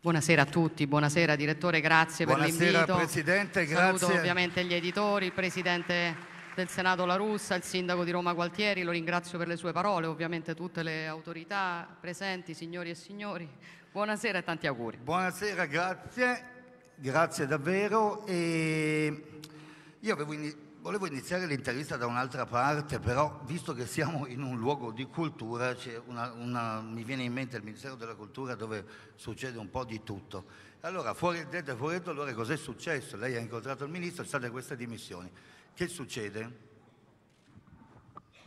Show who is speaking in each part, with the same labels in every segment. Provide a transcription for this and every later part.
Speaker 1: Buonasera a tutti, buonasera direttore, grazie buonasera, per l'invito. Buonasera Presidente, grazie. Saluto ovviamente gli editori, il Presidente del Senato La Russa, il Sindaco di Roma Gualtieri, lo ringrazio per le sue parole, ovviamente tutte le autorità presenti, signori e signori. Buonasera e tanti
Speaker 2: auguri. Buonasera, grazie, grazie davvero. E io avevo iniziato Volevo iniziare l'intervista da un'altra parte, però visto che siamo in un luogo di cultura, una, una, mi viene in mente il Ministero della Cultura dove succede un po' di tutto. Allora, fuori dentro e fuori dentro, allora cos'è successo? Lei ha incontrato il Ministro, ci state queste dimissioni. Che succede?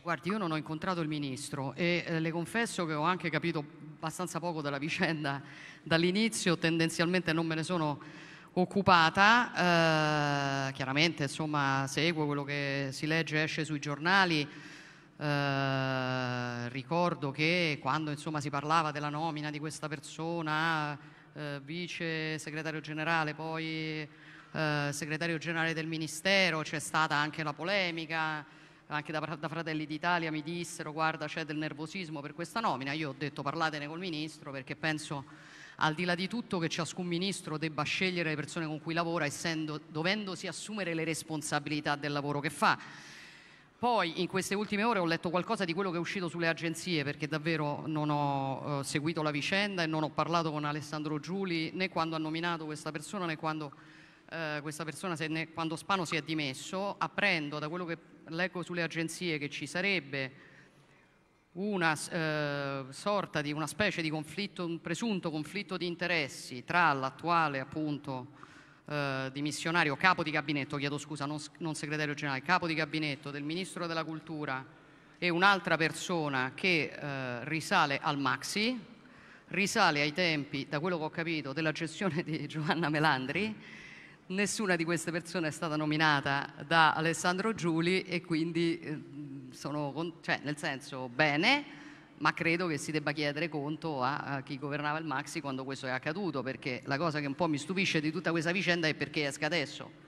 Speaker 1: Guardi, io non ho incontrato il Ministro e eh, le confesso che ho anche capito abbastanza poco della vicenda dall'inizio, tendenzialmente non me ne sono occupata, eh, chiaramente insomma, seguo quello che si legge e esce sui giornali, eh, ricordo che quando insomma, si parlava della nomina di questa persona, eh, vice segretario generale, poi eh, segretario generale del Ministero, c'è stata anche la polemica, anche da, da Fratelli d'Italia mi dissero guarda c'è del nervosismo per questa nomina, io ho detto parlatene col Ministro perché penso al di là di tutto che ciascun ministro debba scegliere le persone con cui lavora, essendo, dovendosi assumere le responsabilità del lavoro che fa. Poi in queste ultime ore ho letto qualcosa di quello che è uscito sulle agenzie perché davvero non ho eh, seguito la vicenda e non ho parlato con Alessandro Giuli né quando ha nominato questa persona né quando, eh, questa persona, né quando Spano si è dimesso. Apprendo da quello che leggo sulle agenzie che ci sarebbe una eh, sorta di una specie di conflitto, un presunto conflitto di interessi tra l'attuale appunto eh, dimissionario, capo di gabinetto, chiedo scusa, non, non segretario generale, capo di gabinetto del Ministro della Cultura e un'altra persona che eh, risale al Maxi, risale ai tempi, da quello che ho capito, della gestione di Giovanna Melandri nessuna di queste persone è stata nominata da Alessandro Giuli e quindi eh, sono, con, cioè, nel senso, bene, ma credo che si debba chiedere conto a, a, chi governava il Maxi quando questo è accaduto, perché la cosa che un po' mi stupisce di tutta questa vicenda è perché esca adesso.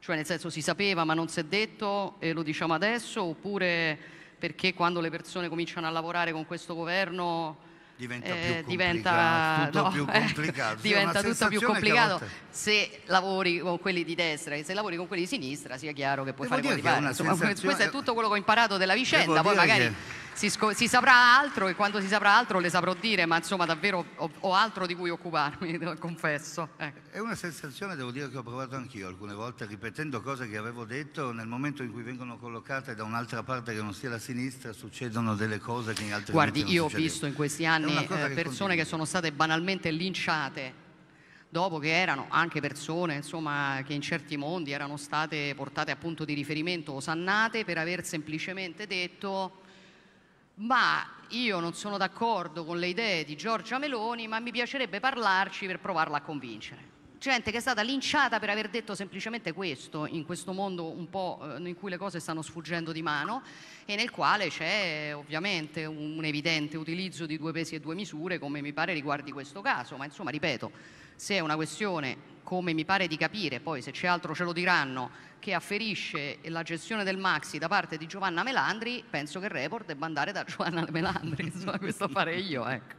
Speaker 1: Cioè nel senso si sapeva ma non si è detto e lo diciamo adesso, oppure perché quando le persone cominciano a lavorare con questo governo
Speaker 2: diventa, eh, più diventa tutto no, più complicato.
Speaker 1: diventa tutto più eh, complicato se lavori con quelli di destra e se lavori con quelli di sinistra sia chiaro che puoi Devo eh, fare quello di fare. questo è tutto quello che ho imparato della vicenda, Devo poi magari... Che si, si, saprà altro e quando si saprà altro le saprò dire, ma insomma davvero ho, ho altro di cui occuparmi,
Speaker 2: confesso. Ecco. È una sensazione, devo dire, che ho provato anch'io alcune volte, ripetendo cose che avevo detto, nel momento in cui vengono collocate da un'altra parte che non sia la sinistra, succedono delle cose che in altri Guardi, non io ho visto in questi anni eh, che persone continua.
Speaker 1: che sono state banalmente linciate dopo che erano anche persone insomma, che in certi mondi erano state portate a punto di riferimento o sannate per aver semplicemente detto ma io non sono d'accordo con le idee di Giorgia Meloni, ma mi piacerebbe parlarci per provarla a convincere. Gente che è stata linciata per aver detto semplicemente questo, in questo mondo un po' eh, in cui le cose stanno sfuggendo di mano e nel quale c'è ovviamente un evidente utilizzo di due pesi e due misure, come mi pare riguardi questo caso, ma insomma ripeto, se è una questione, come mi pare di capire, poi se c'è altro ce lo diranno, che afferisce la gestione del Maxi da parte di Giovanna Melandri, penso che il report debba andare da Giovanna Melandri,
Speaker 2: insomma questo fare io. Ecco,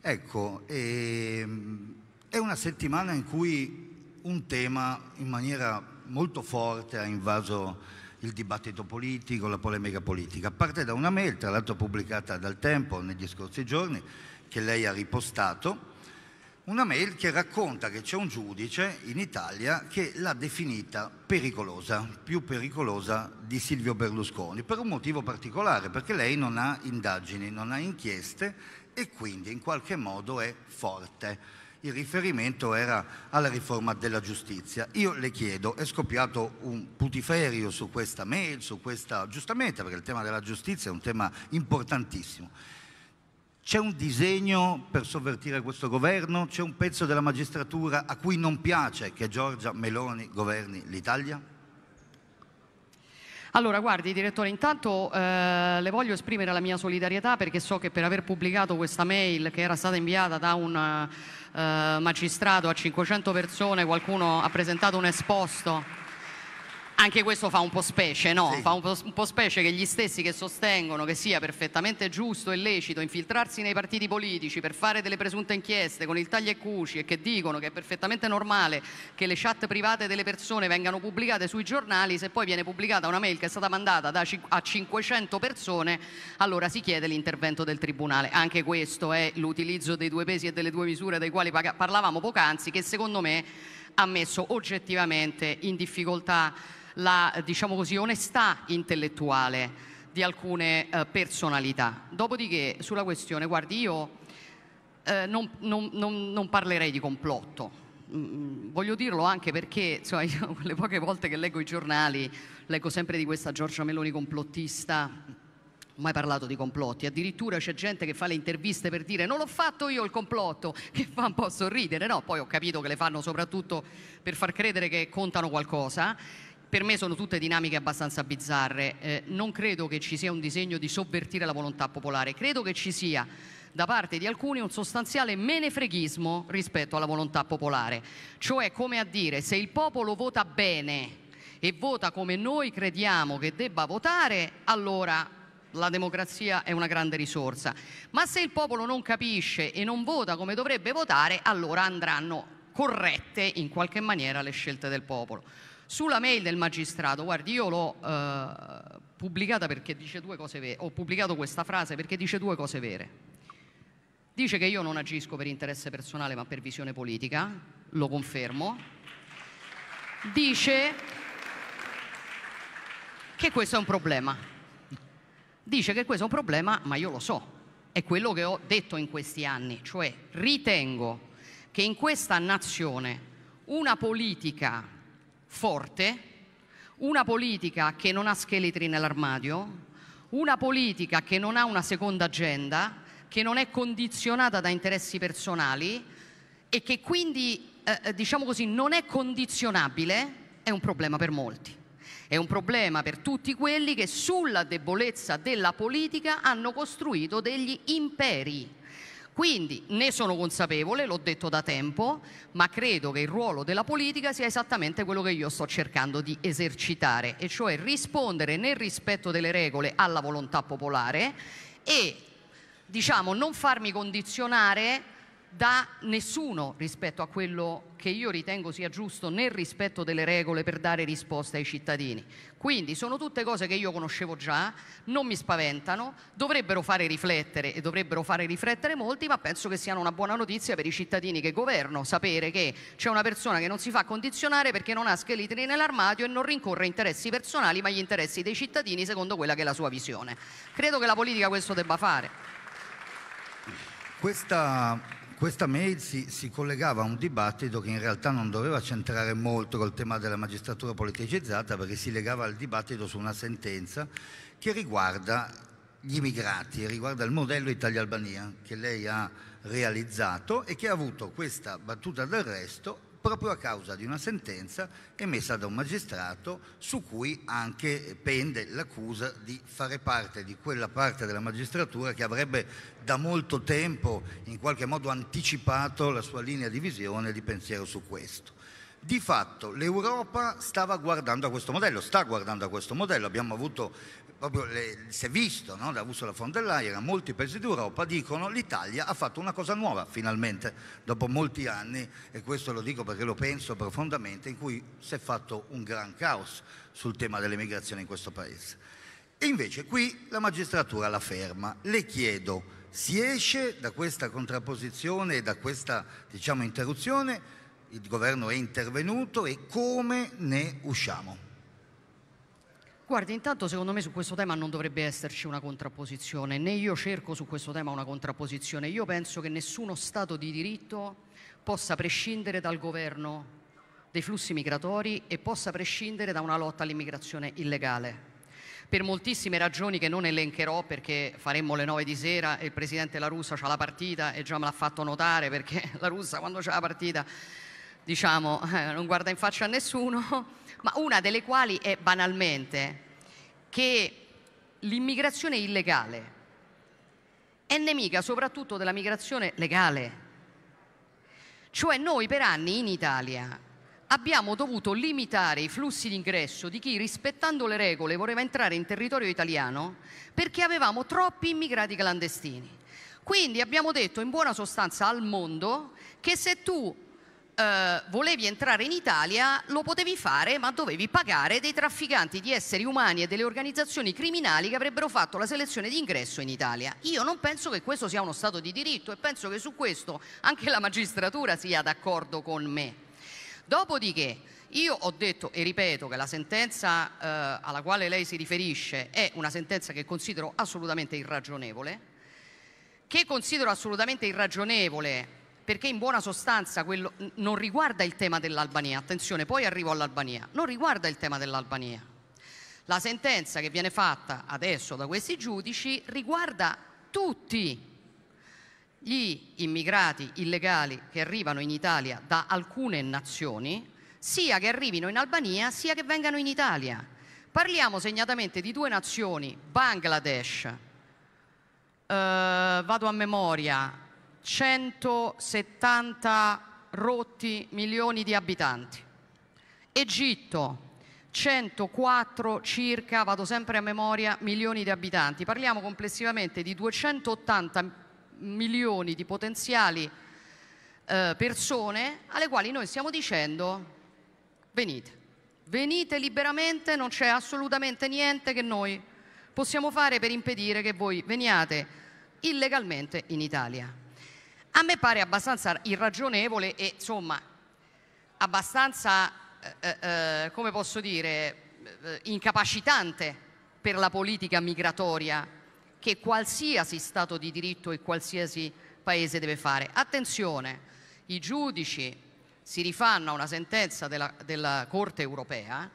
Speaker 2: ecco ehm, è una settimana in cui un tema in maniera molto forte ha invaso il dibattito politico, la polemica politica. Parte da una mail, tra l'altro pubblicata dal Tempo negli scorsi giorni, che lei ha ripostato, una mail che racconta che c'è un giudice in Italia che l'ha definita pericolosa, più pericolosa di Silvio Berlusconi, per un motivo particolare, perché lei non ha indagini, non ha inchieste e quindi in qualche modo è forte. Il riferimento era alla riforma della giustizia. Io le chiedo, è scoppiato un putiferio su questa mail, su questa, giustamente perché il tema della giustizia è un tema importantissimo. C'è un disegno per sovvertire questo governo? C'è un pezzo della magistratura a cui non piace che Giorgia Meloni governi l'Italia?
Speaker 1: Allora, guardi, direttore, intanto eh, le voglio esprimere la mia solidarietà perché so che per aver pubblicato questa mail che era stata inviata da un eh, magistrato a 500 persone qualcuno ha presentato un esposto anche questo fa un po' specie, no? Sì. Fa un po', un po', specie che gli stessi che sostengono che sia perfettamente giusto e lecito infiltrarsi nei partiti politici per fare delle presunte inchieste con il taglio e cuci e che dicono che è perfettamente normale che le chat private delle persone vengano pubblicate sui giornali, se poi viene pubblicata una mail che è stata mandata da, a 500 persone, allora si chiede l'intervento del Tribunale. Anche questo è l'utilizzo dei due pesi e delle due misure dei quali parlavamo poc'anzi, che secondo me ha messo oggettivamente in difficoltà la diciamo così, onestà intellettuale di alcune eh, personalità. Dopodiché sulla questione, guardi, io eh, non, non, non, non, parlerei di complotto. Mm, mm, voglio dirlo anche perché insomma, io, le poche volte che leggo i giornali leggo sempre di questa Giorgia Meloni complottista mai parlato di complotti, addirittura c'è gente che fa le interviste per dire non l'ho fatto io il complotto, che fa un po' sorridere, no, poi ho capito che le fanno soprattutto per far credere che contano qualcosa per me sono tutte dinamiche abbastanza bizzarre. Eh, non credo che ci sia un disegno di sovvertire la volontà popolare, credo che ci sia da parte di alcuni un sostanziale menefreghismo rispetto alla volontà popolare, cioè come a dire se il popolo vota bene e vota come noi crediamo che debba votare, allora la democrazia è una grande risorsa. Ma se il popolo non capisce e non vota come dovrebbe votare, allora andranno corrette in qualche maniera le scelte del popolo. Sulla mail del magistrato, guardi, io l'ho eh, pubblicata perché dice due cose vere, ho pubblicato questa frase perché dice due cose vere. Dice che io non agisco per interesse personale ma per visione politica, lo confermo. Dice che questo è un problema. Dice che questo è un problema, ma io lo so. È quello che ho detto in questi anni, cioè ritengo che in questa nazione una politica forte, una politica che non ha scheletri nell'armadio, una politica che non ha una seconda agenda, che non è condizionata da interessi personali e che quindi, eh, eh diciamo così, non è condizionabile, è un problema per molti. È un problema per tutti quelli che sulla debolezza della politica hanno costruito degli imperi quindi ne sono consapevole, l'ho detto da tempo, ma credo che il ruolo della politica sia esattamente quello che io sto cercando di esercitare, e cioè rispondere nel rispetto delle regole alla volontà popolare e diciamo non farmi condizionare da nessuno rispetto a quello che io ritengo sia giusto nel rispetto delle regole per dare risposta ai cittadini. Quindi sono tutte cose che io conoscevo già, non mi spaventano, dovrebbero fare riflettere e dovrebbero fare riflettere molti, ma penso che siano una buona notizia per i cittadini che governo, sapere che c'è una persona che non si fa condizionare perché non ha scheletri nell'armadio e non rincorre interessi personali, ma gli interessi dei cittadini secondo quella che è la sua visione. Credo che la politica questo debba fare.
Speaker 2: Questa questa mail si, si, collegava a un dibattito che in realtà non doveva centrare molto col tema della magistratura politicizzata perché si legava al dibattito su una sentenza che riguarda gli immigrati, riguarda il modello Italia-Albania che lei ha realizzato e che ha avuto questa battuta d'arresto proprio a causa di una sentenza emessa da un magistrato su cui anche pende l'accusa di fare parte di quella parte della magistratura che avrebbe da molto tempo in qualche modo anticipato la sua linea di visione e di pensiero su questo. Di fatto l'Europa stava guardando a questo modello, sta guardando a questo modello, abbiamo avuto proprio le, si è visto no? da Ursula von der Leyen, molti paesi d'Europa dicono l'Italia ha fatto una cosa nuova finalmente, dopo molti anni, e questo lo dico perché lo penso profondamente, in cui si è fatto un gran caos sul tema dell'emigrazione in questo paese. E invece qui la magistratura la ferma. Le chiedo, si esce da questa contrapposizione e da questa diciamo, interruzione? Il governo è intervenuto e come ne usciamo?
Speaker 1: Guardi, intanto secondo me su questo tema non dovrebbe esserci una contrapposizione, né io cerco su questo tema una contrapposizione. Io penso che nessuno Stato di diritto possa prescindere dal governo dei flussi migratori e possa prescindere da una lotta all'immigrazione illegale. Per moltissime ragioni che non elencherò perché faremmo le nove di sera e il Presidente La Russa ha la partita e già me l'ha fatto notare perché La Russa quando c'ha la partita diciamo, eh, non guarda in faccia a nessuno, ma una delle quali è banalmente che l'immigrazione illegale è nemica soprattutto della migrazione legale. Cioè noi per anni in Italia abbiamo dovuto limitare i flussi d'ingresso di chi rispettando le regole voleva entrare in territorio italiano perché avevamo troppi immigrati clandestini. Quindi abbiamo detto in buona sostanza al mondo che se tu eh, volevi entrare in Italia lo potevi fare ma dovevi pagare dei trafficanti di esseri umani e delle organizzazioni criminali che avrebbero fatto la selezione di ingresso in Italia. Io non penso che questo sia uno Stato di diritto e penso che su questo anche la magistratura sia d'accordo con me. Dopodiché io ho detto e ripeto che la sentenza eh, alla quale lei si riferisce è una sentenza che considero assolutamente irragionevole, che considero assolutamente irragionevole perché in buona sostanza quello non riguarda il tema dell'Albania, attenzione, poi arrivo all'Albania, non riguarda il tema dell'Albania. La sentenza che viene fatta adesso da questi giudici riguarda tutti gli immigrati illegali che arrivano in Italia da alcune nazioni, sia che arrivino in Albania sia che vengano in Italia. Parliamo segnatamente di due nazioni, Bangladesh, eh, vado a memoria, 170 rotti milioni di abitanti. Egitto, 104 circa, vado sempre a memoria, milioni di abitanti. Parliamo complessivamente di 280 milioni di potenziali eh, persone alle quali noi stiamo dicendo venite, venite liberamente, non c'è assolutamente niente che noi possiamo fare per impedire che voi veniate illegalmente in Italia. A me pare abbastanza irragionevole e insomma abbastanza, eh, eh, eh, come posso dire, eh, incapacitante per la politica migratoria che qualsiasi Stato di diritto e qualsiasi Paese deve fare. Attenzione, i giudici si rifanno a una sentenza della, della Corte europea,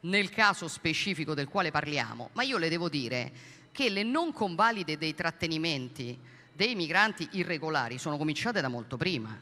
Speaker 1: nel caso specifico del quale parliamo, ma io le devo dire che le non convalide dei trattenimenti dei migranti irregolari sono cominciate da molto prima.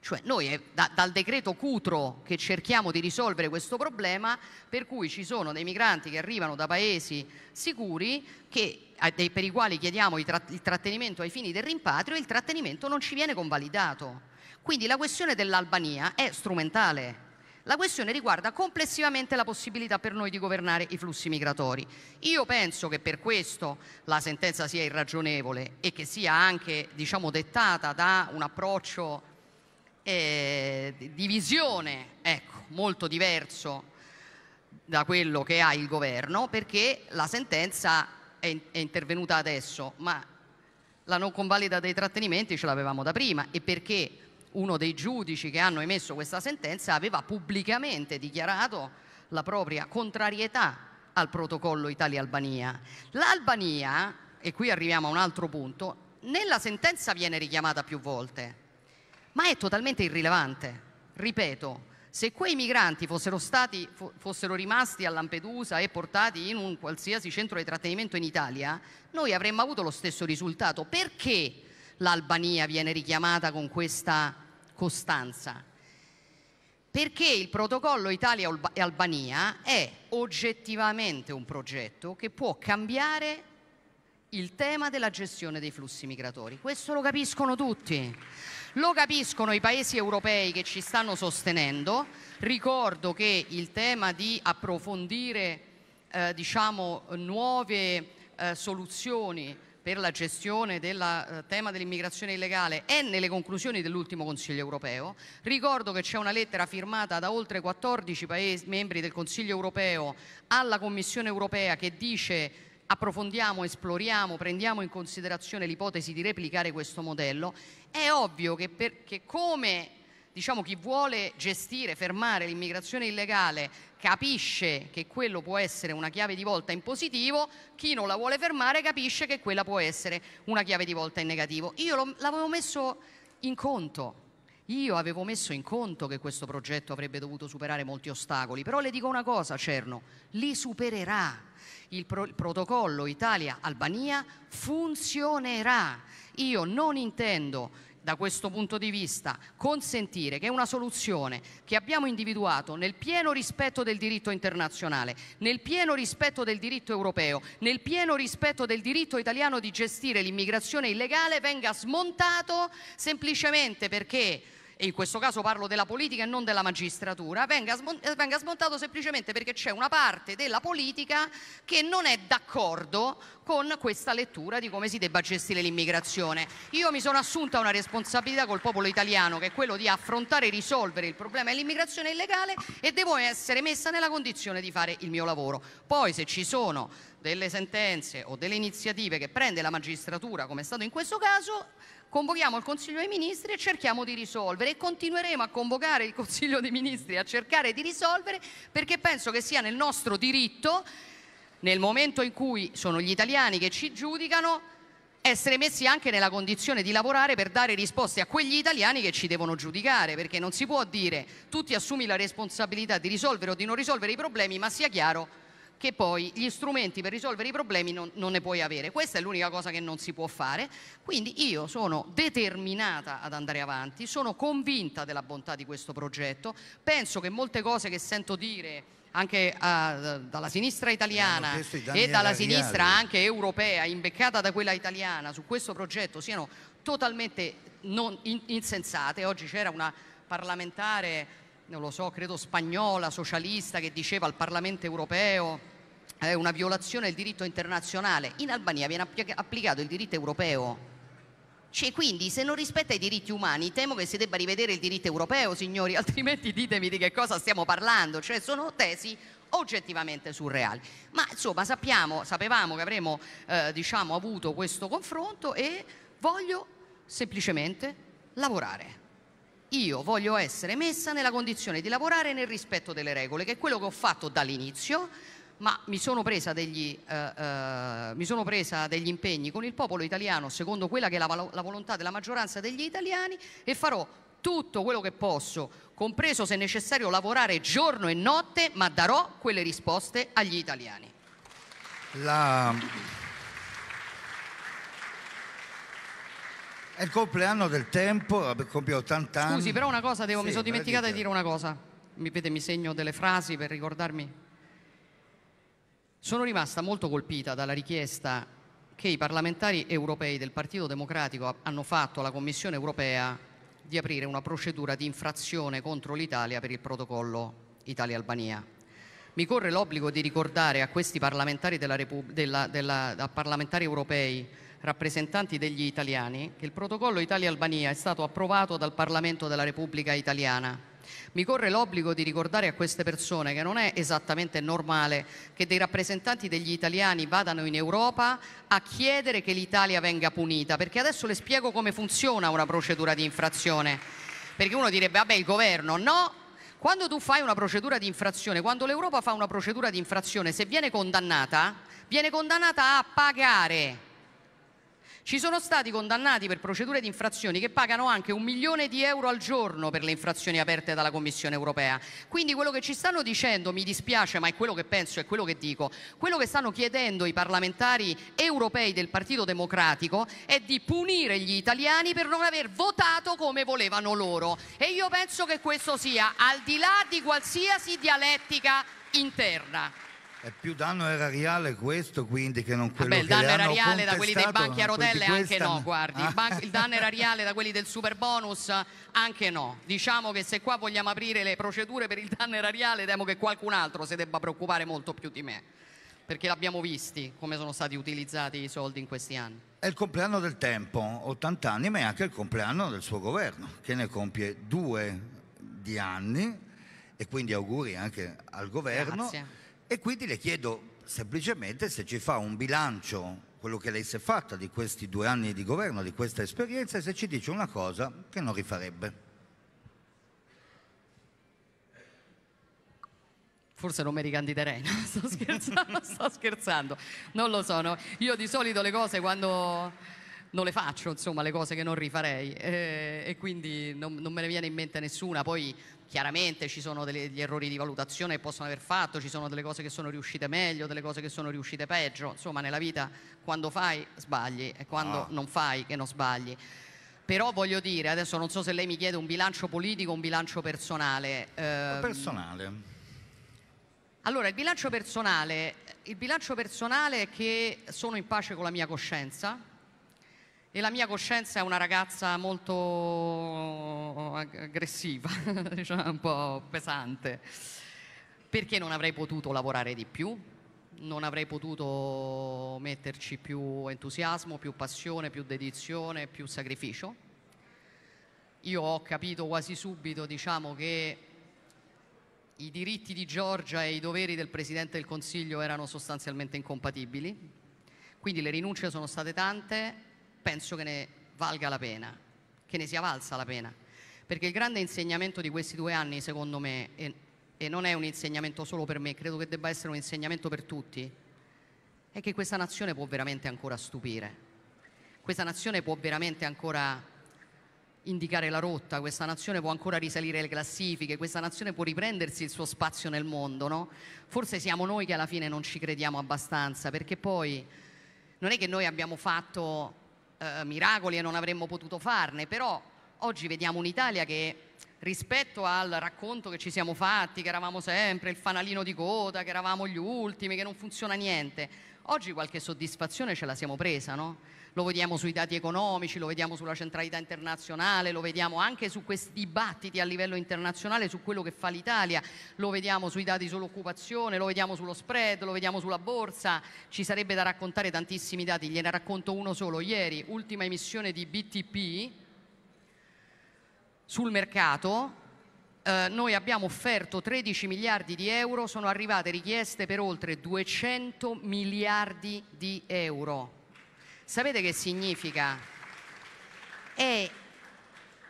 Speaker 1: Cioè noi è da, dal decreto Cutro che cerchiamo di risolvere questo problema per cui ci sono dei migranti che arrivano da paesi sicuri che, eh, per i quali chiediamo il trattenimento ai fini del rimpatrio e il trattenimento non ci viene convalidato. Quindi la questione dell'Albania è strumentale la questione riguarda complessivamente la possibilità per noi di governare i flussi migratori. Io penso che per questo la sentenza sia irragionevole e che sia anche diciamo, dettata da un approccio eh, di visione ecco, molto diverso da quello che ha il governo perché la sentenza è, in è intervenuta adesso ma la non convalida dei trattenimenti ce l'avevamo da prima e perché uno dei giudici che hanno emesso questa sentenza aveva pubblicamente dichiarato la propria contrarietà al protocollo Italia-Albania. L'Albania, e qui arriviamo a un altro punto, nella sentenza viene richiamata più volte, ma è totalmente irrilevante. Ripeto, se quei migranti fossero, stati, fossero rimasti a Lampedusa e portati in un qualsiasi centro di trattenimento in Italia, noi avremmo avuto lo stesso risultato. Perché l'Albania viene richiamata con questa costanza. Perché il protocollo Italia e Albania è oggettivamente un progetto che può cambiare il tema della gestione dei flussi migratori. Questo lo capiscono tutti, lo capiscono i paesi europei che ci stanno sostenendo. Ricordo che il tema di approfondire eh, diciamo, nuove eh, soluzioni per la gestione del eh, tema dell'immigrazione illegale è nelle conclusioni dell'ultimo Consiglio europeo. Ricordo che c'è una lettera firmata da oltre 14 paesi, membri del Consiglio europeo alla Commissione europea che dice approfondiamo, esploriamo, prendiamo in considerazione l'ipotesi di replicare questo modello. È ovvio che, per, che come diciamo, chi vuole gestire, fermare l'immigrazione illegale capisce che quello può essere una chiave di volta in positivo, chi non la vuole fermare capisce che quella può essere una chiave di volta in negativo. Io l'avevo messo in conto. Io avevo messo in conto che questo progetto avrebbe dovuto superare molti ostacoli, però le dico una cosa, Cerno, li supererà. Il, pro il protocollo Italia-Albania funzionerà. Io non intendo da questo punto di vista consentire che una soluzione che abbiamo individuato nel pieno rispetto del diritto internazionale, nel pieno rispetto del diritto europeo, nel pieno rispetto del diritto italiano di gestire l'immigrazione illegale venga smontato semplicemente perché e in questo caso parlo della politica e non della magistratura, venga, eh, venga smontato semplicemente perché c'è una parte della politica che non è d'accordo con questa lettura di come si debba gestire l'immigrazione. Io mi sono assunta una responsabilità col popolo italiano che è quello di affrontare e risolvere il problema dell'immigrazione illegale e devo essere messa nella condizione di fare il mio lavoro. Poi se ci sono delle sentenze o delle iniziative che prende la magistratura, come è stato in questo caso, convochiamo il Consiglio dei Ministri e cerchiamo di risolvere e continueremo a convocare il Consiglio dei Ministri a cercare di risolvere perché penso che sia nel nostro diritto, nel momento in cui sono gli italiani che ci giudicano, essere messi anche nella condizione di lavorare per dare risposte a quegli italiani che ci devono giudicare, perché non si può dire tutti assumi la responsabilità di risolvere o di non risolvere i problemi, ma sia chiaro che poi gli strumenti per risolvere i problemi non, non ne puoi avere. Questa è l'unica cosa che non si può fare, quindi io sono determinata ad andare avanti, sono convinta della bontà di questo progetto, penso che molte cose che sento dire anche uh, dalla sinistra italiana e dalla sinistra anche europea, imbeccata da quella italiana, su questo progetto siano totalmente non, in, insensate. Oggi c'era una parlamentare non lo so, credo spagnola, socialista, che diceva al Parlamento europeo è eh, una violazione del diritto internazionale. In Albania viene applicato il diritto europeo. Cioè, quindi se non rispetta i diritti umani temo che si debba rivedere il diritto europeo, signori, altrimenti ditemi di che cosa stiamo parlando, cioè sono tesi oggettivamente surreali. Ma insomma sappiamo, sapevamo che avremmo eh, diciamo, avuto questo confronto e voglio semplicemente lavorare io voglio essere messa nella condizione di lavorare nel rispetto delle regole, che è quello che ho fatto dall'inizio, ma mi sono, degli, eh, eh, mi sono, presa degli, impegni con il popolo italiano secondo quella che è la, la volontà della maggioranza degli italiani e farò tutto quello che posso, compreso se necessario lavorare giorno e notte, ma darò quelle risposte agli italiani.
Speaker 2: La... È il compleanno del tempo, compie 80 anni. Scusi, però una
Speaker 1: cosa devo, sì, mi sono dimenticata di dire una cosa. Mi, vede, mi segno delle frasi per ricordarmi. Sono rimasta molto colpita dalla richiesta che i parlamentari europei del Partito Democratico hanno fatto alla Commissione europea di aprire una procedura di infrazione contro l'Italia per il protocollo Italia-Albania. Mi corre l'obbligo di ricordare a questi parlamentari, della, della, della, parlamentari europei rappresentanti degli italiani che il protocollo Italia-Albania è stato approvato dal Parlamento della Repubblica Italiana. Mi corre l'obbligo di ricordare a queste persone che non è esattamente normale che dei rappresentanti degli italiani vadano in Europa a chiedere che l'Italia venga punita, perché adesso le spiego come funziona una procedura di infrazione. Perché uno direbbe, vabbè, il governo no, quando tu fai una procedura di infrazione, quando l'Europa fa una procedura di infrazione, se viene condannata, viene condannata a pagare ci sono stati condannati per procedure di infrazioni che pagano anche un milione di euro al giorno per le infrazioni aperte dalla Commissione europea. Quindi quello che ci stanno dicendo, mi dispiace, ma è quello che penso, e quello che dico, quello che stanno chiedendo i parlamentari europei del Partito Democratico è di punire gli italiani per non aver votato come volevano loro. E io penso che questo sia al di là di qualsiasi dialettica interna.
Speaker 2: È eh, più danno erariale questo quindi che non quello Vabbè, il danno erariale da quelli dei banchi a rotelle anche no,
Speaker 1: guardi, ah. il, ban- il danno erariale da quelli del super bonus anche no. Diciamo che se qua vogliamo aprire le procedure per il danno erariale temo che qualcun altro si debba preoccupare molto più di me, perché l'abbiamo visti come sono stati utilizzati i soldi in questi anni.
Speaker 2: È il compleanno del tempo, 80 anni, ma è anche il compleanno del suo governo, che ne compie due di anni e quindi auguri anche al governo. Grazie e quindi le chiedo semplicemente se ci fa un bilancio, quello che lei si è fatta di questi due anni di governo, di questa esperienza, e se ci dice una cosa che non rifarebbe.
Speaker 1: Forse non mi ricandiderei, no? sto scherzando, sto scherzando, non lo sono. Io di solito le cose quando non le faccio, insomma, le cose che non rifarei eh, e quindi non, non me ne viene in mente nessuna. Poi chiaramente ci sono degli errori di valutazione che possono aver fatto, ci sono delle cose che sono riuscite meglio, delle cose che sono riuscite peggio, insomma nella vita quando fai sbagli e quando ah. non fai che non sbagli. Però voglio dire, adesso non so se lei mi chiede un bilancio politico o un bilancio personale. Eh,
Speaker 2: personale.
Speaker 1: Allora, il bilancio personale, il bilancio personale è che sono in pace con la mia coscienza, e la mia coscienza è una ragazza molto eh, aggressiva, diciamo un po' pesante, perché non avrei potuto lavorare di più, non avrei potuto metterci più entusiasmo, più passione, più dedizione, più sacrificio. Io ho capito quasi subito diciamo, che i diritti di Giorgia e i doveri del Presidente del Consiglio erano sostanzialmente incompatibili, quindi le rinunce sono state tante penso che ne valga la pena, che ne sia valsa la pena, perché il grande insegnamento di questi due anni, secondo me, e, e non è un insegnamento solo per me, credo che debba essere un insegnamento per tutti, è che questa nazione può veramente ancora stupire, questa nazione può veramente ancora indicare la rotta, questa nazione può ancora risalire le classifiche, questa nazione può riprendersi il suo spazio nel mondo, no? Forse siamo noi che alla fine non ci crediamo abbastanza, perché poi non è che noi abbiamo fatto eh, miracoli e non avremmo potuto farne, però Oggi vediamo un'Italia che rispetto al racconto che ci siamo fatti, che eravamo sempre il fanalino di coda, che eravamo gli ultimi, che non funziona niente, oggi qualche soddisfazione ce la siamo presa, no? Lo vediamo sui dati economici, lo vediamo sulla centralità internazionale, lo vediamo anche su questi dibattiti a livello internazionale su quello che fa l'Italia, lo vediamo sui dati sull'occupazione, lo vediamo sullo spread, lo vediamo sulla borsa, ci sarebbe da raccontare tantissimi dati, gliene racconto uno solo. Ieri, ultima emissione di BTP, sul mercato, eh, noi abbiamo offerto 13 miliardi di euro, sono arrivate richieste per oltre 200 miliardi di euro. Sapete che significa? È eh,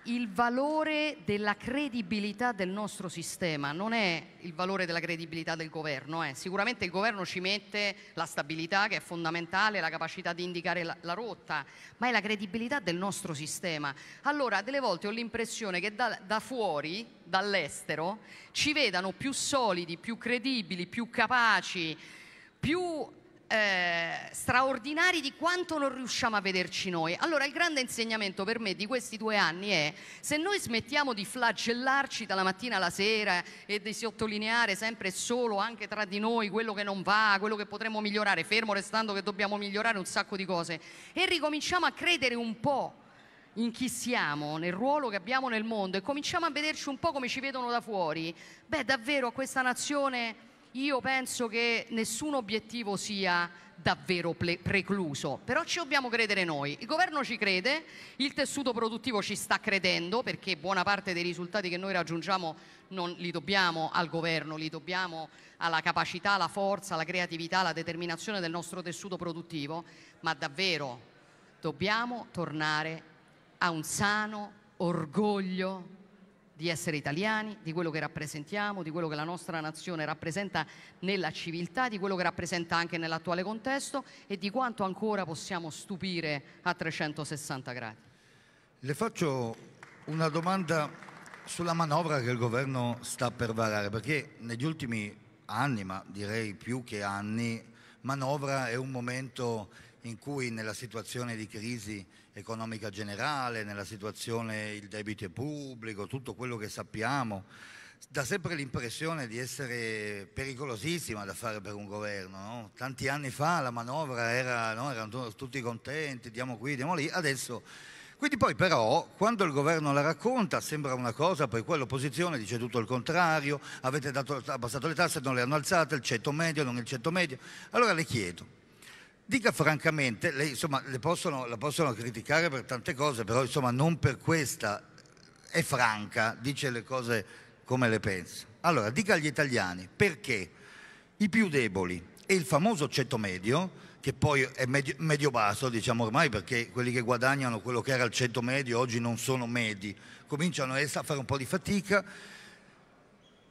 Speaker 1: il valore della credibilità del nostro sistema, non è il valore della credibilità del governo. Eh. Sicuramente il governo ci mette la stabilità che è fondamentale, la capacità di indicare la, la rotta, ma è la credibilità del nostro sistema. Allora, delle volte ho l'impressione che da, da fuori, dall'estero, ci vedano più solidi, più credibili, più capaci, più eh, straordinari di quanto non riusciamo a vederci noi. Allora il grande insegnamento per me di questi due anni è se noi smettiamo di flagellarci dalla mattina alla sera e di sottolineare sempre solo anche tra di noi quello che non va, quello che potremmo migliorare, fermo restando che dobbiamo migliorare un sacco di cose, e ricominciamo a credere un po' in chi siamo, nel ruolo che abbiamo nel mondo e cominciamo a vederci un po' come ci vedono da fuori, beh davvero a questa nazione io penso che nessun obiettivo sia davvero precluso, però ci dobbiamo credere noi. Il governo ci crede, il tessuto produttivo ci sta credendo perché buona parte dei risultati che noi raggiungiamo non li dobbiamo al governo, li dobbiamo alla capacità, alla forza, alla creatività, alla determinazione del nostro tessuto produttivo, ma davvero dobbiamo tornare a un sano orgoglio di essere italiani, di quello che rappresentiamo, di quello che la nostra nazione rappresenta nella civiltà, di quello che rappresenta anche nell'attuale contesto e di quanto ancora possiamo stupire a 360 gradi.
Speaker 2: Le faccio una domanda sulla manovra che il governo sta per varare, perché negli ultimi anni, ma direi più che anni, manovra è un momento in cui nella situazione di crisi economica generale, nella situazione il debito pubblico, tutto quello che sappiamo, dà sempre l'impressione di essere pericolosissima da fare per un governo. No? Tanti anni fa la manovra era, no? erano tutti contenti, diamo qui, diamo lì, adesso... Quindi poi però quando il governo la racconta sembra una cosa, poi quell'opposizione dice tutto il contrario, avete dato, abbassato le tasse, non le hanno alzate, il ceto medio, non il ceto medio. Allora le chiedo, dica francamente, lei, insomma, le possono, la possono criticare per tante cose, però insomma, non per questa, è franca, dice le cose come le pensa. Allora, dica agli italiani perché i più deboli e il famoso ceto medio, che poi è medio-basso, diciamo ormai, perché quelli che guadagnano quello che era il ceto medio oggi non sono medi, cominciano a fare un po' di fatica,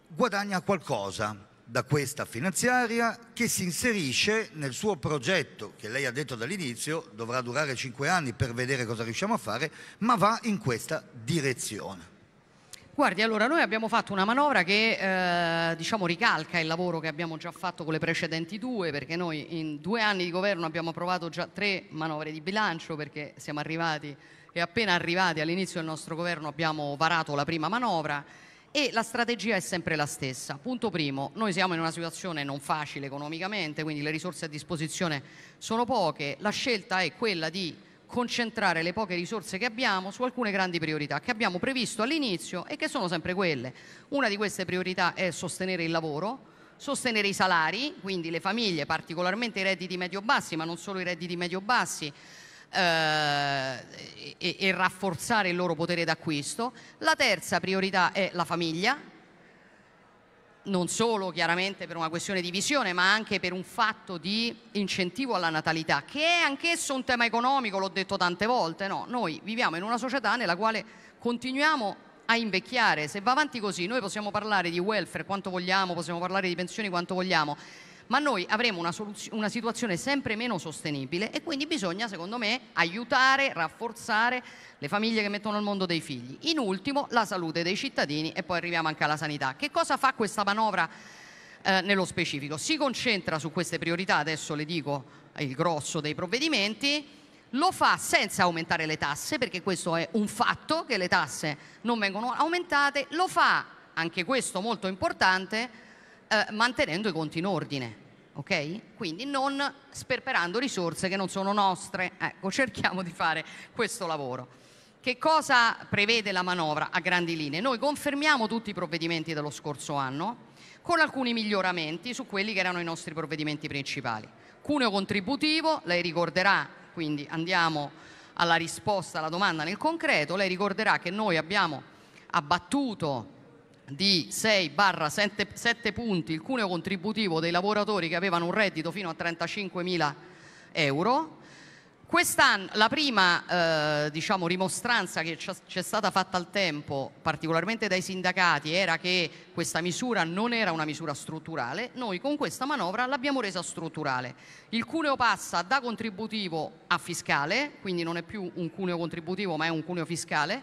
Speaker 2: guadagna qualcosa da questa finanziaria che si inserisce nel suo progetto che lei ha detto dall'inizio dovrà durare cinque anni per vedere cosa riusciamo a fare ma va in questa direzione.
Speaker 1: Guardi, allora noi abbiamo fatto una manovra che eh, diciamo ricalca il lavoro che abbiamo già fatto con le precedenti due, perché noi in due anni di governo abbiamo approvato già tre manovre di bilancio perché siamo arrivati e appena arrivati all'inizio del nostro governo abbiamo varato la prima manovra e la strategia è sempre la stessa. Punto primo, noi siamo in una situazione non facile economicamente, quindi le risorse a disposizione sono poche, la scelta è quella di concentrare le poche risorse che abbiamo su alcune grandi priorità che abbiamo previsto all'inizio e che sono sempre quelle. Una di queste priorità è sostenere il lavoro, sostenere i salari, quindi le famiglie, particolarmente i redditi medio-bassi, ma non solo i redditi medio-bassi, eh, e, e rafforzare il loro potere d'acquisto. La terza priorità è la famiglia, non solo chiaramente per una questione di visione, ma anche per un fatto di incentivo alla natalità, che è anch'esso un tema economico, l'ho detto tante volte, no? Noi viviamo in una società nella quale continuiamo a invecchiare, se va avanti così noi possiamo parlare di welfare quanto vogliamo, possiamo parlare di pensioni quanto vogliamo, ma noi avremo una, una situazione sempre meno sostenibile e quindi bisogna, secondo me, aiutare, rafforzare le famiglie che mettono al mondo dei figli. In ultimo, la salute dei cittadini e poi arriviamo anche alla sanità. Che cosa fa questa manovra eh, nello specifico? Si concentra su queste priorità, adesso le dico il grosso dei provvedimenti, lo fa senza aumentare le tasse, perché questo è un fatto che le tasse non vengono aumentate, lo fa, anche questo molto importante, eh, mantenendo i conti in ordine. Okay? Quindi non sperperando risorse che non sono nostre, ecco, cerchiamo di fare questo lavoro. Che cosa prevede la manovra a grandi linee? Noi confermiamo tutti i provvedimenti dello scorso anno con alcuni miglioramenti su quelli che erano i nostri provvedimenti principali. Cuneo contributivo, lei ricorderà, quindi andiamo alla risposta alla domanda nel concreto, lei ricorderà che noi abbiamo abbattuto di 6 barra 7, 7 punti il cuneo contributivo dei lavoratori che avevano un reddito fino a 35 mila euro. Quest'anno la prima eh, diciamo, rimostranza che ci è stata fatta al tempo, particolarmente dai sindacati, era che questa misura non era una misura strutturale, noi con questa manovra l'abbiamo resa strutturale. Il cuneo passa da contributivo a fiscale, quindi non è più un cuneo contributivo ma è un cuneo fiscale,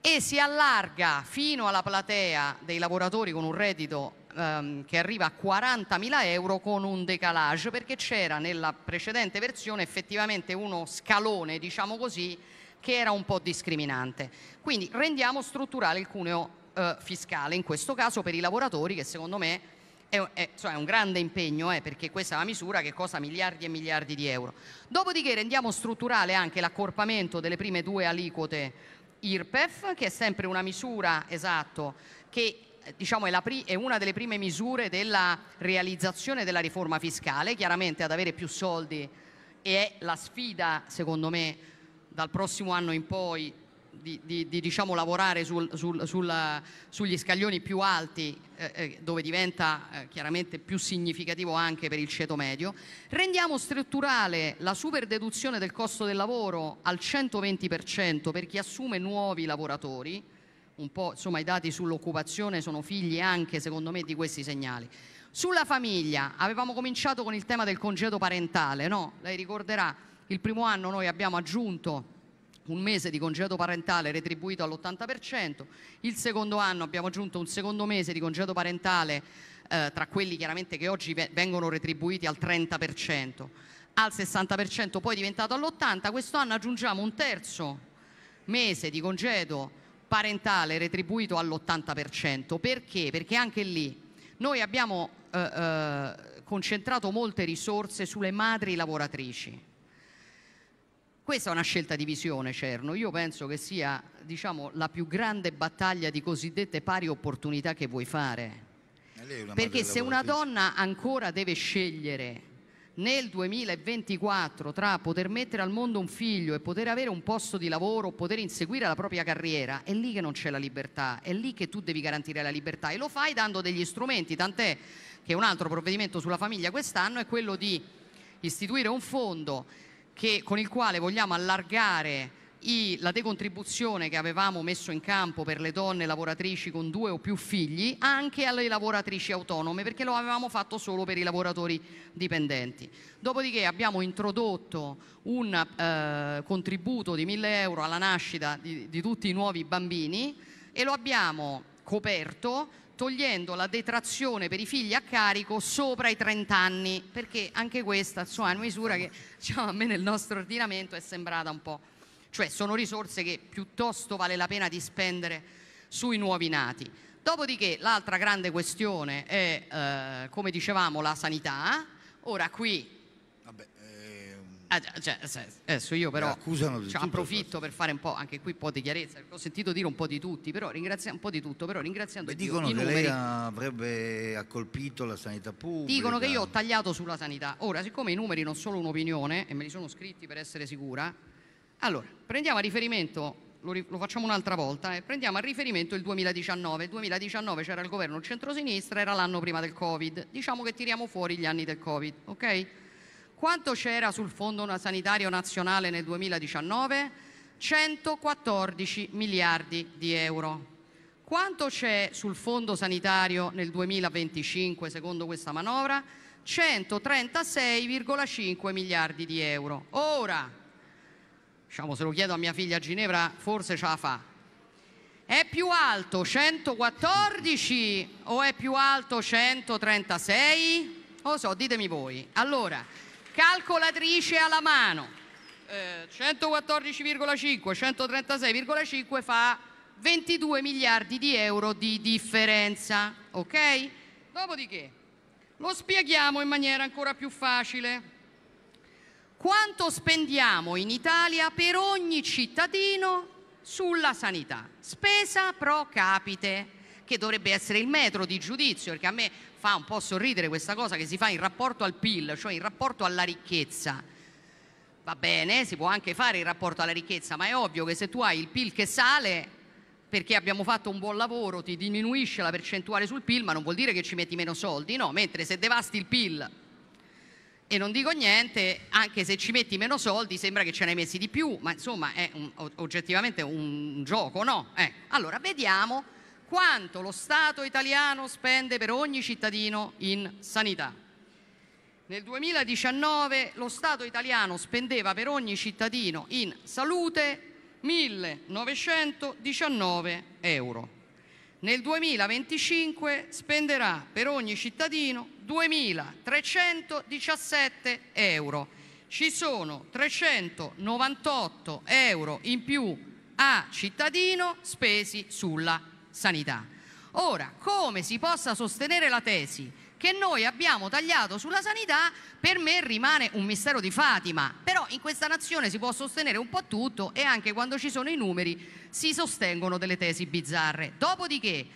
Speaker 1: e si allarga fino alla platea dei lavoratori con un reddito ehm, che arriva a 40.000 euro con un decalage perché c'era nella precedente versione effettivamente uno scalone, diciamo così, che era un po' discriminante. Quindi rendiamo strutturale il cuneo eh, fiscale, in questo caso per i lavoratori che secondo me è, è, cioè è un grande impegno eh, perché questa è una misura che costa miliardi e miliardi di euro. Dopodiché rendiamo strutturale anche l'accorpamento delle prime due aliquote IRPEF, che è sempre una misura, esatto, che eh, diciamo, è, è, una delle prime misure della realizzazione della riforma fiscale, chiaramente ad avere più soldi è la sfida, secondo me, dal prossimo anno in poi di, di, di diciamo, lavorare sul, sul, sulla, sugli scaglioni più alti eh, eh, dove diventa eh, chiaramente più significativo anche per il ceto medio, rendiamo strutturale la superdeduzione del costo del lavoro al 120% per chi assume nuovi lavoratori, un po' insomma i dati sull'occupazione sono figli anche secondo me di questi segnali. Sulla famiglia avevamo cominciato con il tema del congedo parentale, no? Lei ricorderà il primo anno noi abbiamo aggiunto un mese di congedo parentale retribuito all'80%, il secondo anno abbiamo aggiunto un secondo mese di congedo parentale eh, tra quelli chiaramente che oggi vengono retribuiti al 30%, al 60% poi diventato all'80%, quest'anno aggiungiamo un terzo mese di congedo parentale retribuito all'80%, perché? Perché anche lì noi abbiamo eh, eh, concentrato molte risorse sulle madri lavoratrici questa è una scelta di visione, Cerno. Io penso che sia diciamo, la più grande battaglia di cosiddette pari opportunità che vuoi fare.
Speaker 2: Eh, Perché se una
Speaker 1: donna ancora deve scegliere nel 2024 tra poter mettere al mondo un figlio e poter avere un posto di lavoro, poter inseguire la propria carriera, è lì che non c'è la libertà, è lì che tu devi garantire la libertà e lo fai dando degli strumenti, tant'è che un altro provvedimento sulla famiglia quest'anno è quello di istituire un fondo che, con il quale vogliamo allargare i, la decontribuzione che avevamo messo in campo per le donne lavoratrici con due o più figli anche alle lavoratrici autonome perché lo avevamo fatto solo per i lavoratori dipendenti. Dopodiché abbiamo introdotto un eh, contributo di 1000 euro alla nascita di, di tutti i nuovi bambini e lo abbiamo coperto togliendo la detrazione per i figli a carico sopra i 30 anni, perché anche questa insomma, è una misura che diciamo, a me nel nostro ordinamento è sembrata un po'... cioè sono risorse che piuttosto vale la pena di spendere sui nuovi nati. Dopodiché l'altra grande questione è, eh, come dicevamo, la sanità. Ora qui Ah, cioè, adesso io però ci cioè, approfitto per fare un po' anche qui un po' di chiarezza, ho sentito dire un po' di tutti, però ringrazia un po' di tutto, però ringraziando Beh, dicono Dio, che numeri, lei
Speaker 2: avrebbe accolpito la sanità pubblica. Dicono che io
Speaker 1: ho tagliato sulla sanità. Ora, siccome i numeri non sono un'opinione e me li sono scritti per essere sicura, allora prendiamo a riferimento lo, lo, facciamo un'altra volta, eh. prendiamo a riferimento il 2019. Il 2019 c'era il governo centrosinistra, era l'anno prima del Covid. Diciamo che tiriamo fuori gli anni del Covid, ok? Quanto c'era sul Fondo Sanitario Nazionale nel 2019? 114 miliardi di euro. Quanto c'è sul Fondo Sanitario nel 2025 secondo questa manovra? 136,5 miliardi di euro. Ora, diciamo se lo chiedo a mia figlia Ginevra, forse ce la fa. È più alto 114 o è più alto 136? Lo so, ditemi voi. Allora, calcolatrice alla mano, eh, 114,5, 136,5 fa 22 miliardi di euro di differenza, ok? Dopodiché lo spieghiamo in maniera ancora più facile. Quanto spendiamo in Italia per ogni cittadino sulla sanità? Spesa pro capite, che dovrebbe essere il metro di giudizio, perché a me fa un po' sorridere questa cosa che si fa in rapporto al PIL, cioè in rapporto alla ricchezza. Va bene, si può anche fare in rapporto alla ricchezza, ma è ovvio che se tu hai il PIL che sale perché abbiamo fatto un buon lavoro, ti diminuisce la percentuale sul PIL, ma non vuol dire che ci metti meno soldi, no, mentre se devasti il PIL e non dico niente, anche se ci metti meno soldi sembra che ce ne hai messi di più, ma insomma è un, oggettivamente un gioco, no? Eh. Allora vediamo quanto lo Stato italiano spende per ogni cittadino in sanità. Nel 2019 lo Stato italiano spendeva per ogni cittadino in salute 1.919 euro. Nel 2025 spenderà per ogni cittadino 2.317 euro. Ci sono 398 euro in più a cittadino spesi sulla sanità. Ora, come si possa sostenere la tesi che noi abbiamo tagliato sulla sanità, per me rimane un mistero di Fatima, però in questa nazione si può sostenere un po' tutto e anche quando ci sono i numeri si sostengono delle tesi bizzarre. Dopodiché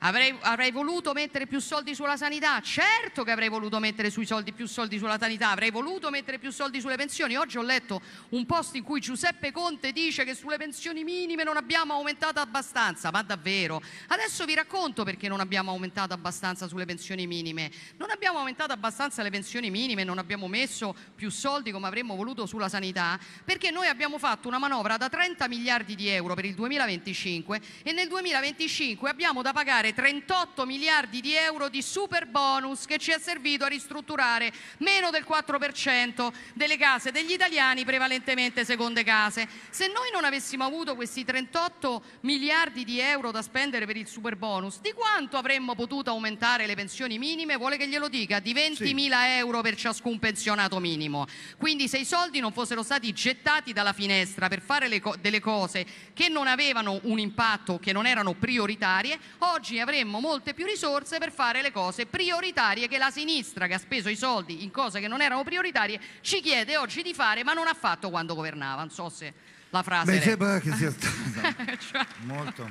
Speaker 1: Avrei, avrei, voluto mettere più soldi sulla sanità, certo che avrei voluto mettere soldi, più soldi sulla sanità, avrei voluto mettere più soldi sulle pensioni. Oggi ho letto un post in cui Giuseppe Conte dice che sulle pensioni minime non abbiamo aumentato abbastanza, ma davvero? Adesso vi racconto perché non abbiamo aumentato abbastanza sulle pensioni minime. Non abbiamo aumentato abbastanza le pensioni minime, non abbiamo messo più soldi come avremmo voluto sulla sanità, perché noi abbiamo fatto una manovra da 30 miliardi di euro per il 2025 e nel 2025 abbiamo da pagare utilizzare 38 miliardi di euro di super bonus che ci è servito a ristrutturare meno del 4% delle case degli italiani, prevalentemente seconde case. Se noi non avessimo avuto questi 38 miliardi di euro da spendere per il super bonus, di quanto avremmo potuto aumentare le pensioni minime? Vuole che glielo dica? Di 20.000 sì. euro per ciascun pensionato minimo. Quindi se i soldi non fossero stati gettati dalla finestra per fare co delle cose che non avevano un impatto, che non erano prioritarie, oggi avremmo molte più risorse per fare le cose prioritarie che la sinistra, che ha speso i soldi in cose che non erano prioritarie, ci chiede oggi di fare, ma non ha fatto quando governava. Non so se la frase... Beh, sembra che sia stata
Speaker 2: cioè... molto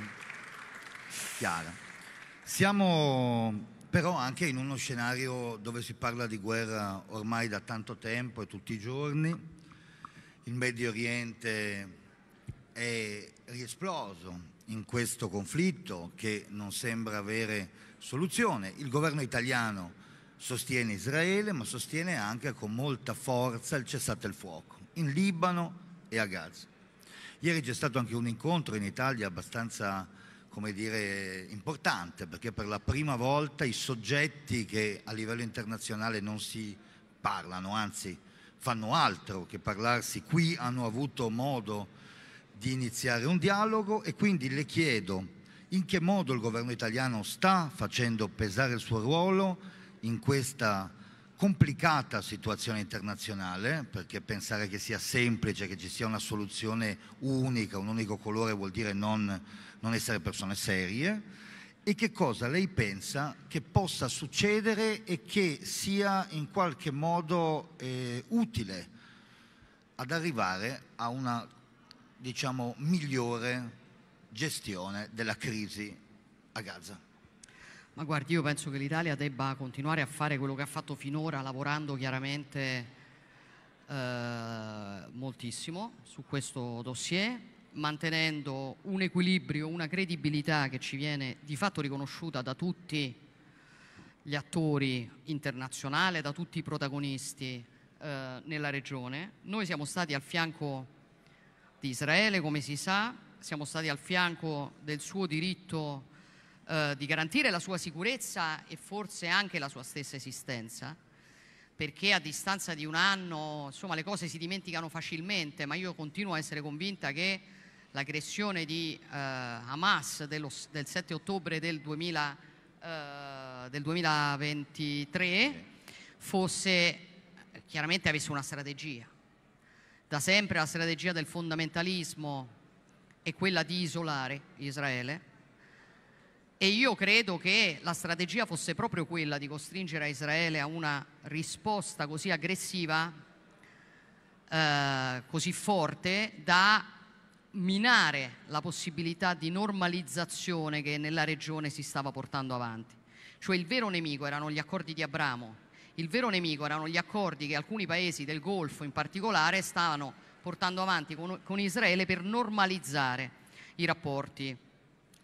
Speaker 2: chiara. Siamo però anche in uno scenario dove si parla di guerra ormai da tanto tempo e tutti i giorni. Il Medio Oriente è riesploso in questo conflitto che non sembra avere soluzione. Il governo italiano sostiene Israele ma sostiene anche con molta forza il cessate il fuoco in Libano e a Gaza. Ieri c'è stato anche un incontro in Italia abbastanza come dire, importante perché per la prima volta i soggetti che a livello internazionale non si parlano, anzi fanno altro che parlarsi, qui hanno avuto modo di di iniziare un dialogo e quindi le chiedo in che modo il governo italiano sta facendo pesare il suo ruolo in questa complicata situazione internazionale, perché pensare che sia semplice, che ci sia una soluzione unica, un unico colore vuol dire non, non essere persone serie, e che cosa lei pensa che possa succedere e che sia in qualche modo eh, utile ad arrivare a una diciamo, migliore gestione della crisi a Gaza.
Speaker 1: Ma guardi, io penso che l'Italia debba continuare a fare quello che ha fatto finora, lavorando chiaramente eh, moltissimo su questo dossier, mantenendo un equilibrio, una credibilità che ci viene di fatto riconosciuta da tutti gli attori internazionali, da tutti i protagonisti eh, nella regione. Noi siamo stati al fianco di Israele, come si sa, siamo stati al fianco del suo diritto eh, di garantire la sua sicurezza e forse anche la sua stessa esistenza, perché a distanza di un anno, insomma, le cose si dimenticano facilmente, ma io continuo a essere convinta che l'aggressione di eh, Hamas dello, del 7 ottobre del, 2000, eh, del 2023 fosse chiaramente avesse una strategia da sempre la strategia del fondamentalismo è quella di isolare Israele e io credo che la strategia fosse proprio quella di costringere Israele a una risposta così aggressiva, eh, così forte, da minare la possibilità di normalizzazione che nella regione si stava portando avanti. Cioè il vero nemico erano gli accordi di Abramo, il vero nemico erano gli accordi che alcuni paesi del Golfo in particolare stavano portando avanti con, con Israele per normalizzare i rapporti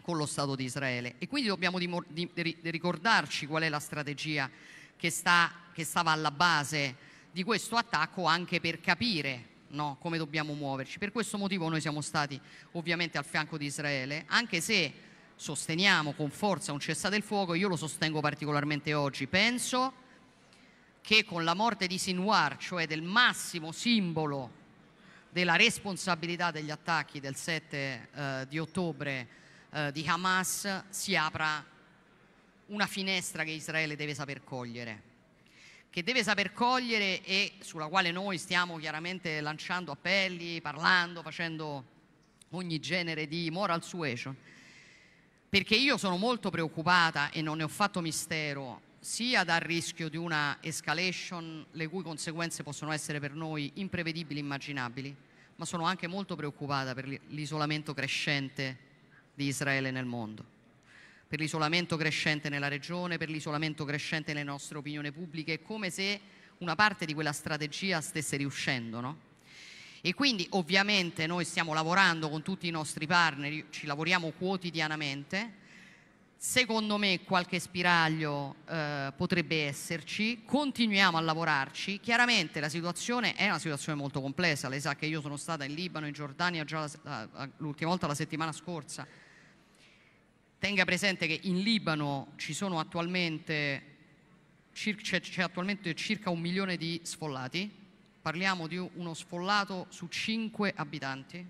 Speaker 1: con lo Stato di Israele. E quindi dobbiamo dimor- di, di ricordarci qual è la strategia che, sta, che, stava alla base di questo attacco anche per capire no, come dobbiamo muoverci. Per questo motivo noi siamo stati ovviamente al fianco di Israele, anche se sosteniamo con forza un cessate il fuoco, io lo sostengo particolarmente oggi. Penso che con la morte di Sinwar, cioè del massimo simbolo della responsabilità degli attacchi del 7 eh, di ottobre eh, di Hamas, si apra una finestra che Israele deve saper cogliere che deve saper cogliere e sulla quale noi stiamo chiaramente lanciando appelli, parlando, facendo ogni genere di moral suasion. Perché io sono molto preoccupata e non ne ho fatto mistero sia dal rischio di una escalation le cui conseguenze possono essere per noi imprevedibili, e immaginabili, ma sono anche molto preoccupata per l'isolamento crescente di Israele nel mondo, per l'isolamento crescente nella regione, per l'isolamento crescente nelle nostre opinioni pubbliche, come se una parte di quella strategia stesse riuscendo, no? E quindi ovviamente noi stiamo lavorando con tutti i nostri partner, ci lavoriamo quotidianamente Secondo me qualche spiraglio eh, potrebbe esserci, continuiamo a lavorarci, chiaramente la situazione è una situazione molto complessa, lei sa che io sono stata in Libano, in Giordania già l'ultima volta la settimana scorsa, tenga presente che in Libano ci sono attualmente c'è, c'è attualmente circa un milione di sfollati, parliamo di uno sfollato su cinque abitanti,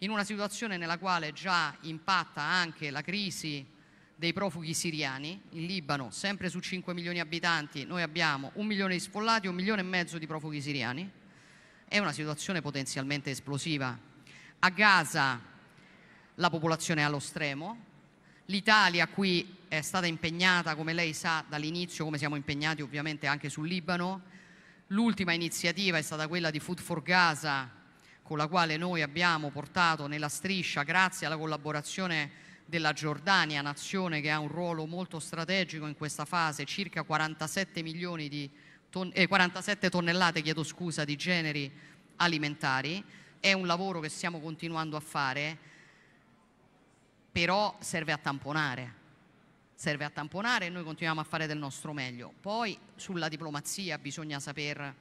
Speaker 1: in una situazione nella quale già impatta anche la crisi dei profughi siriani in Libano, sempre su 5 milioni di abitanti, noi abbiamo un milione di sfollati, un milione e mezzo di profughi siriani. È una situazione potenzialmente esplosiva. A Gaza la popolazione è allo stremo. L'Italia qui è stata impegnata, come lei sa dall'inizio, come siamo impegnati ovviamente anche sul Libano. L'ultima iniziativa è stata quella di Food for Gaza, con la quale noi abbiamo portato nella striscia, grazie alla collaborazione della Giordania, nazione che ha un ruolo molto strategico in questa fase, circa 47, ton- eh, 47 tonnellate scusa, di generi alimentari. È un lavoro che stiamo continuando a fare, però serve a tamponare. Serve a tamponare e noi continuiamo a fare del nostro meglio. Poi sulla diplomazia bisogna saper,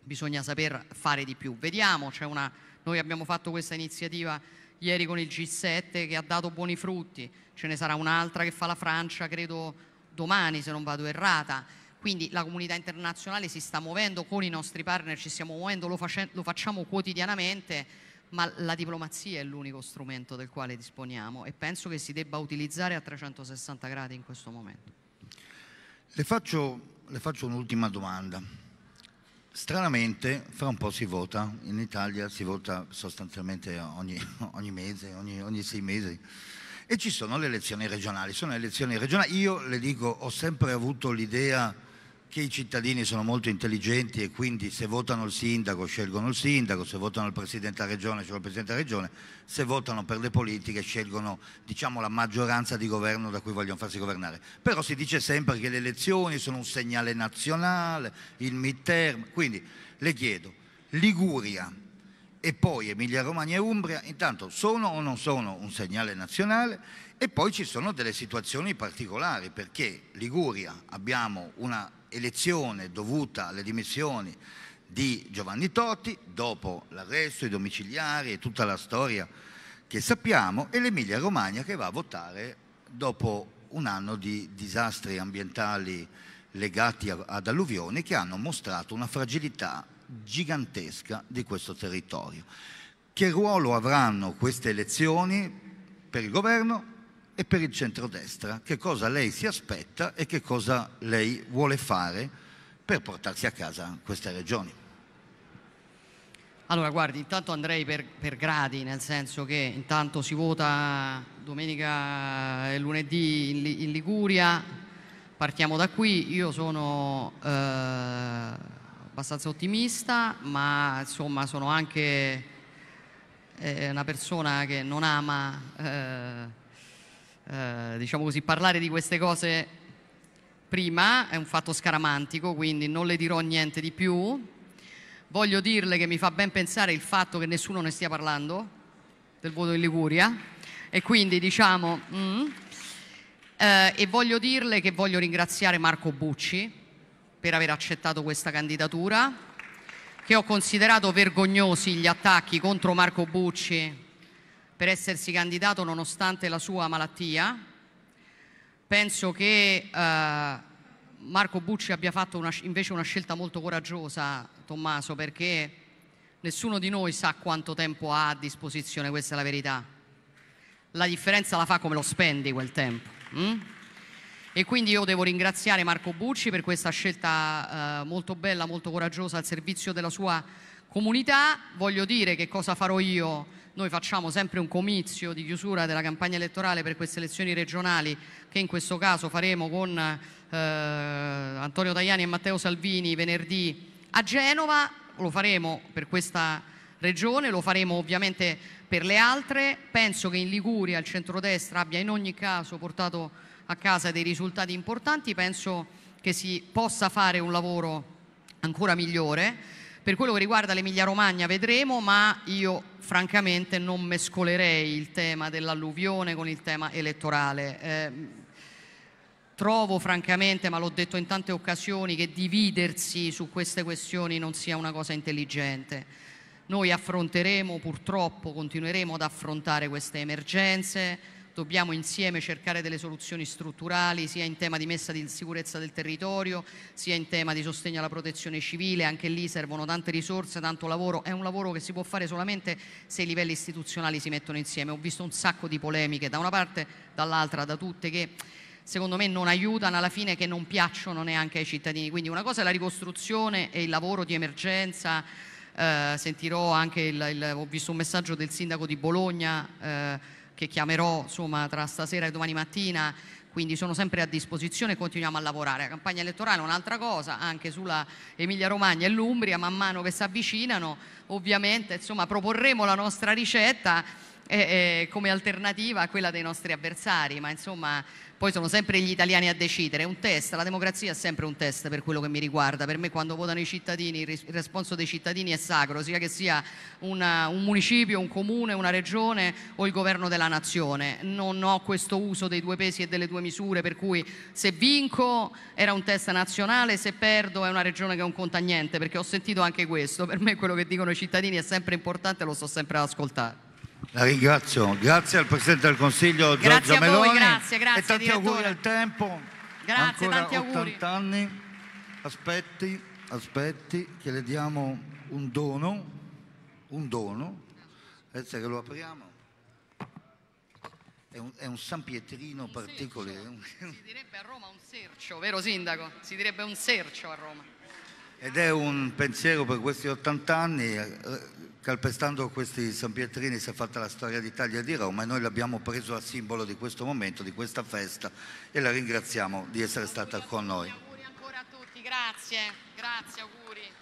Speaker 1: bisogna saper fare di più. Vediamo, una, noi abbiamo fatto questa iniziativa ieri con il G7 che ha dato buoni frutti, ce ne sarà un'altra che fa la Francia, credo domani se non vado errata. Quindi la comunità internazionale si sta muovendo, con i nostri partner ci stiamo muovendo, lo, face- lo facciamo quotidianamente, ma la diplomazia è l'unico strumento del quale disponiamo e penso che si debba utilizzare a 360 gradi in questo momento.
Speaker 2: Le faccio, le faccio un'ultima domanda. Stranamente, fra un po' si vota, in Italia si vota sostanzialmente ogni, ogni mese, ogni, ogni, sei mesi, e ci sono le elezioni regionali, sono le elezioni regionali, io le dico, ho sempre avuto l'idea che i cittadini sono molto intelligenti e quindi se votano il sindaco scelgono il sindaco, se votano il Presidente della Regione scelgono il Presidente della Regione, se votano per le politiche scelgono diciamo, la maggioranza di governo da cui vogliono farsi governare. Però si dice sempre che le elezioni sono un segnale nazionale, il midterm, quindi le chiedo, Liguria e poi Emilia Romagna e Umbria, intanto sono o non sono un segnale nazionale? E poi ci sono delle situazioni particolari perché Liguria abbiamo una elezione dovuta alle dimissioni di Giovanni Totti, dopo l'arresto, i domiciliari e tutta la storia che sappiamo, e l'Emilia Romagna che va a votare dopo un anno di disastri ambientali legati ad alluvioni che hanno mostrato una fragilità gigantesca di questo territorio. Che ruolo avranno queste elezioni per il governo? e per il centrodestra, che cosa lei si aspetta e che cosa lei vuole fare per portarsi a casa queste regioni.
Speaker 1: Allora, guardi, intanto andrei per, per, gradi, nel senso che intanto si vota domenica e lunedì in, in Liguria, partiamo da qui, io sono eh, abbastanza ottimista, ma insomma sono anche eh, una persona che non ama... Eh, eh, diciamo così, parlare di queste cose prima è un fatto scaramantico, quindi non le dirò niente di più. Voglio dirle che mi fa ben pensare il fatto che nessuno ne stia parlando del voto in Liguria e quindi diciamo mm, eh, e voglio dirle che voglio ringraziare Marco Bucci per aver accettato questa candidatura che ho considerato vergognosi gli attacchi contro Marco Bucci per essersi candidato nonostante la sua malattia. Penso che eh, Marco Bucci abbia fatto una, invece una scelta molto coraggiosa, Tommaso, perché nessuno di noi sa quanto tempo ha a disposizione, questa è la verità. La differenza la fa come lo spendi quel tempo. Mm? E quindi io devo ringraziare Marco Bucci per questa scelta eh, molto bella, molto coraggiosa al servizio della sua comunità. Voglio dire che cosa farò io noi facciamo sempre un comizio di chiusura della campagna elettorale per queste elezioni regionali che in questo caso faremo con eh, Antonio Tajani e Matteo Salvini venerdì a Genova, lo faremo per questa regione, lo faremo ovviamente per le altre. Penso che in Liguria il centrodestra abbia in ogni caso portato a casa dei risultati importanti, penso che si possa fare un lavoro ancora migliore per quello che riguarda l'Emilia Romagna vedremo, ma io francamente non mescolerei il tema dell'alluvione con il tema elettorale. Eh, trovo francamente, ma l'ho detto in tante occasioni, che dividersi su queste questioni non sia una cosa intelligente. Noi affronteremo, purtroppo continueremo ad affrontare queste emergenze, dobbiamo insieme cercare delle soluzioni strutturali sia in tema di messa in sicurezza del territorio, sia in tema di sostegno alla protezione civile, anche lì servono tante risorse, tanto lavoro, è un lavoro che si può fare solamente se i livelli istituzionali si mettono insieme. Ho visto un sacco di polemiche da una parte, dall'altra, da tutte che secondo me non aiutano alla fine che non piacciono neanche ai cittadini. Quindi una cosa è la ricostruzione e il lavoro di emergenza, eh, sentirò anche il, il, ho visto un messaggio del sindaco di Bologna eh, che chiamerò insomma, tra stasera e domani mattina, quindi sono sempre a disposizione e continuiamo a lavorare. La campagna elettorale è un'altra cosa, anche sulla Emilia Romagna e l'Umbria, man mano che si avvicinano, ovviamente insomma, proporremo la nostra ricetta eh, eh, come alternativa a quella dei nostri avversari, ma insomma poi sono sempre gli italiani a decidere, è un test, la democrazia è sempre un test per quello che mi riguarda, per me quando votano i cittadini il, responso dei cittadini è sacro, sia che sia una, un municipio, un comune, una regione o il governo della nazione, non ho questo uso dei due pesi e delle due misure per cui se vinco era un test nazionale, se perdo è una regione che non conta niente, perché ho sentito anche questo, per me quello che dicono i cittadini è sempre importante lo sto sempre ad ascoltare.
Speaker 2: La ringrazio, grazie al Presidente del Consiglio grazie Giorgio Meloni. Voi, grazie, grazie, e tanti direttore. auguri al tempo. Grazie, Ancora tanti auguri. 80 anni. Aspetti, aspetti che le diamo un dono, un dono. Adesso eh, che lo apriamo. È un, è un San Pietrino un particolare. Sercio. Eh. Si direbbe a Roma
Speaker 1: un sercio, vero Sindaco? Si direbbe un sercio a Roma.
Speaker 2: Ed è un pensiero per questi 80 anni eh, Calpestando questi San Pietrini si è fatta la storia d'Italia e di Roma e noi l'abbiamo preso a simbolo di questo momento, di questa festa e la ringraziamo di essere stata con noi.
Speaker 1: grazie, grazie, auguri.